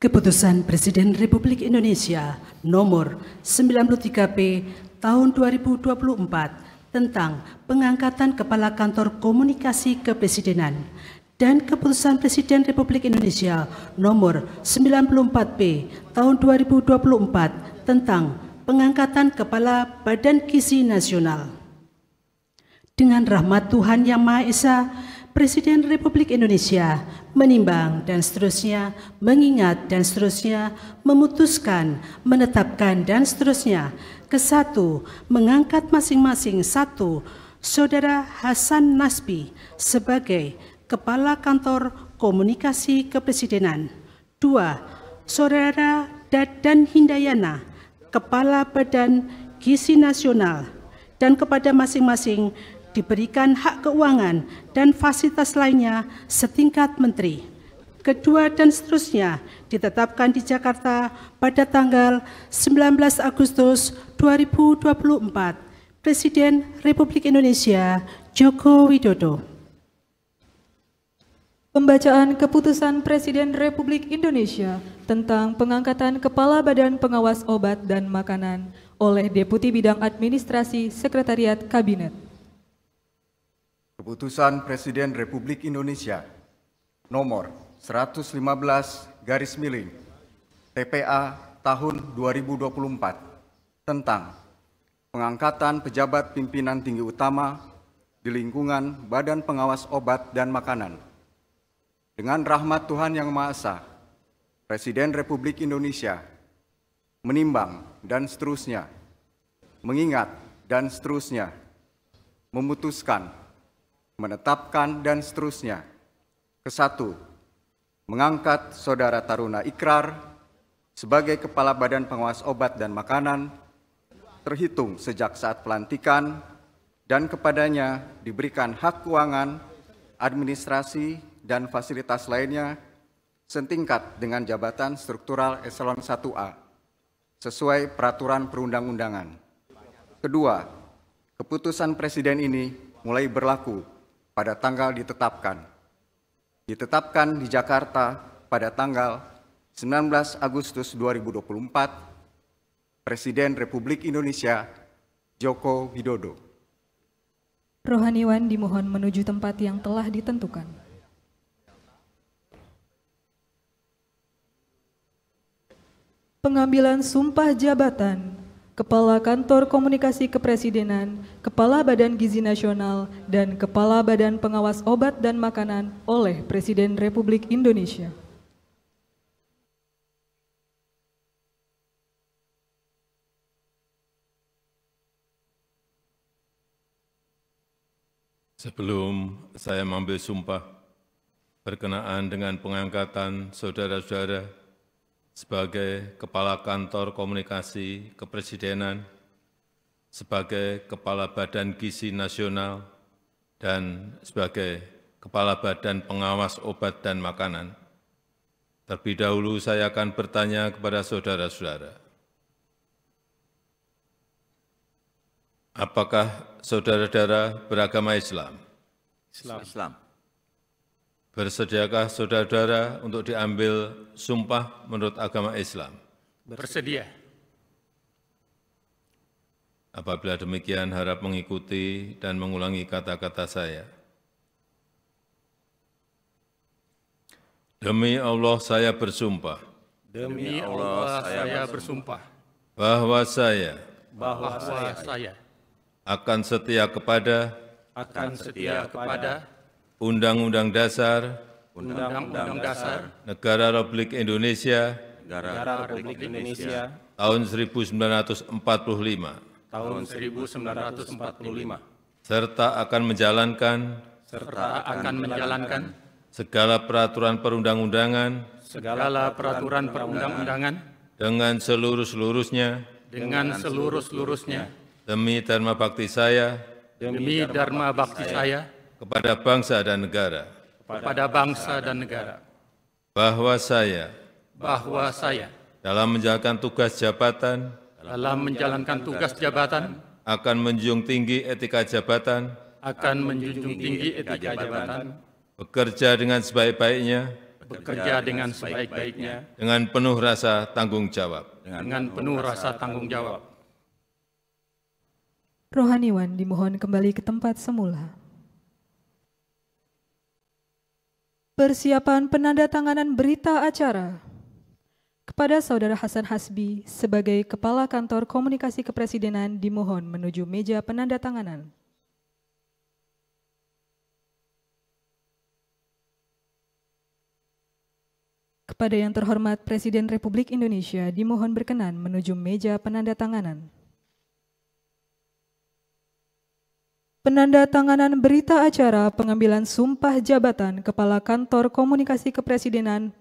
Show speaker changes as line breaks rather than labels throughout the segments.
Keputusan Presiden Republik Indonesia nomor 93P tahun 2024 tentang pengangkatan Kepala Kantor Komunikasi Kepresidenan dan Keputusan Presiden Republik Indonesia nomor 94P tahun 2024 tentang pengangkatan Kepala Badan Kisi Nasional. Dengan rahmat Tuhan Yang Maha Esa, Presiden Republik Indonesia menimbang dan seterusnya, mengingat dan seterusnya, memutuskan, menetapkan dan seterusnya. ke satu mengangkat masing-masing satu Saudara Hasan Nasbi sebagai Kepala Kantor Komunikasi Kepresidenan. Dua, Saudara Dadan Hindayana, Kepala Badan Gizi Nasional dan kepada masing-masing diberikan hak keuangan dan fasilitas lainnya setingkat menteri. Kedua dan seterusnya ditetapkan di Jakarta pada tanggal 19 Agustus 2024 Presiden Republik Indonesia Joko
Widodo. Pembacaan keputusan Presiden Republik Indonesia tentang pengangkatan Kepala Badan Pengawas Obat dan Makanan oleh Deputi Bidang Administrasi Sekretariat Kabinet.
Keputusan Presiden Republik Indonesia nomor 115 garis miring TPA tahun 2024 tentang pengangkatan pejabat pimpinan tinggi utama di lingkungan Badan Pengawas Obat dan Makanan. Dengan rahmat Tuhan Yang Maha Esa, Presiden Republik Indonesia menimbang dan seterusnya, mengingat dan seterusnya, memutuskan menetapkan, dan seterusnya. Kesatu, mengangkat Saudara Taruna Ikrar sebagai Kepala Badan Pengawas Obat dan Makanan terhitung sejak saat pelantikan dan kepadanya diberikan hak keuangan, administrasi, dan fasilitas lainnya setingkat dengan jabatan struktural eselon 1A sesuai peraturan perundang-undangan. Kedua, keputusan presiden ini mulai berlaku pada tanggal ditetapkan. Ditetapkan di Jakarta pada tanggal 19 Agustus 2024, Presiden Republik Indonesia Joko Widodo.
Rohaniwan dimohon menuju tempat yang telah ditentukan. Pengambilan sumpah jabatan Kepala Kantor Komunikasi Kepresidenan, Kepala Badan Gizi Nasional, dan Kepala Badan Pengawas Obat dan Makanan oleh Presiden Republik Indonesia.
Sebelum saya mengambil sumpah berkenaan dengan pengangkatan saudara-saudara sebagai Kepala Kantor Komunikasi Kepresidenan, sebagai Kepala Badan Gizi Nasional, dan sebagai Kepala Badan Pengawas Obat dan Makanan. Terlebih dahulu saya akan bertanya kepada saudara-saudara. Apakah saudara-saudara beragama Islam? Islam. Islam. Bersediakah saudara-saudara untuk diambil sumpah menurut agama Islam? Bersedia. Apabila demikian harap mengikuti dan mengulangi kata-kata saya. Demi Allah saya bersumpah. Demi Allah saya bersumpah. Bahwa saya. Bahwa saya. Akan setia kepada. Akan setia kepada Undang-Undang Dasar Undang-Undang Dasar Negara Republik Indonesia Negara Republik Indonesia tahun 1945
tahun 1945
serta akan menjalankan serta akan menjalankan segala peraturan perundang-undangan segala peraturan perundang-undangan dengan seluruh-seluruhnya dengan seluruh-seluruhnya demi dharma bakti saya demi dharma bakti saya kepada bangsa dan negara kepada bangsa dan negara bahwa saya bahwa saya dalam menjalankan tugas jabatan dalam menjalankan tugas jabatan akan menjunjung tinggi etika jabatan akan menjunjung tinggi etika jabatan bekerja dengan sebaik-baiknya bekerja dengan sebaik-baiknya dengan penuh rasa tanggung jawab dengan penuh rasa tanggung jawab
Rohaniwan dimohon kembali ke tempat semula. Persiapan penandatanganan berita acara kepada Saudara Hasan Hasbi sebagai Kepala Kantor Komunikasi Kepresidenan dimohon menuju meja penandatanganan. Kepada yang terhormat Presiden Republik Indonesia dimohon berkenan menuju meja penandatanganan. Penanda tanganan berita acara pengambilan sumpah jabatan Kepala Kantor Komunikasi Kepresidenan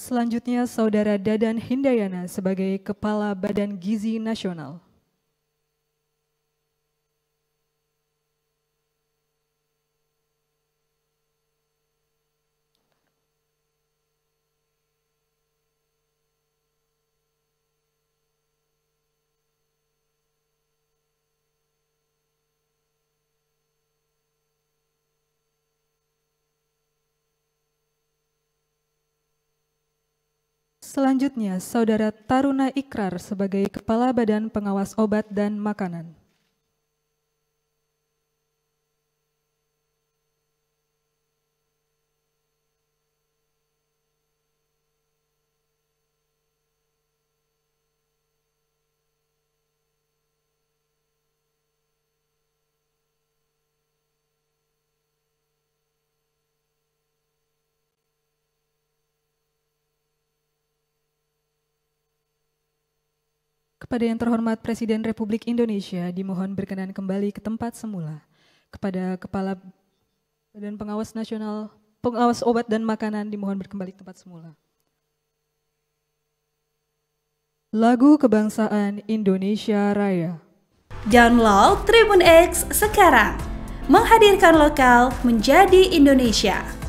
Selanjutnya Saudara Dadan Hindayana sebagai Kepala Badan Gizi Nasional. Selanjutnya, Saudara Taruna Ikrar sebagai Kepala Badan Pengawas Obat dan Makanan. Kepada yang terhormat Presiden Republik Indonesia, dimohon berkenan kembali ke tempat semula. Kepada Kepala Badan Pengawas Nasional, Pengawas Obat dan Makanan, dimohon berkembali ke tempat semula. Lagu Kebangsaan Indonesia Raya Download Tribun X sekarang. Menghadirkan lokal menjadi Indonesia.